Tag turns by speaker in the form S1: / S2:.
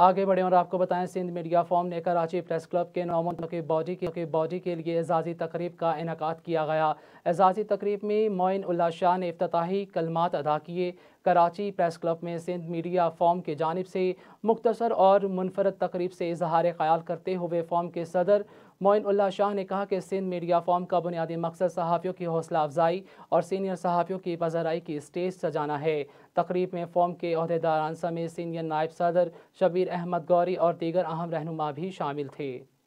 S1: आगे बढ़े और आपको बताएं सिंध मीडिया फॉर्म ने कराची प्रेस क्लब के नौमन के बॉडी के, के बॉडी के लिए एजाजी तकरीब का इनका किया गया एजाजी तकरीब में मोइन उल्ला शाह ने अफ्ताही कलमात अदा किए कराची प्रेस क्लब में सिंध मीडिया फॉर्म की जानब से मुख्तसर और मुनफरद तकरीब से इजहार ख्याल करते हुए फॉर्म के सदर मोइन उल्ला शाह ने कहा कि सिंध मीडिया फॉर्म का बुनियादी मकसद सहाफ़ियों की हौसला अफजाई और सीनियर सहाफ़ियों की पजराई की स्टेज सजाना है तकरीब में फॉर्म के अहदेदारान समेत सीनियर नायब सदर शबीर अहमद गौरी और दीगर अहम रहनुमा भी शामिल थे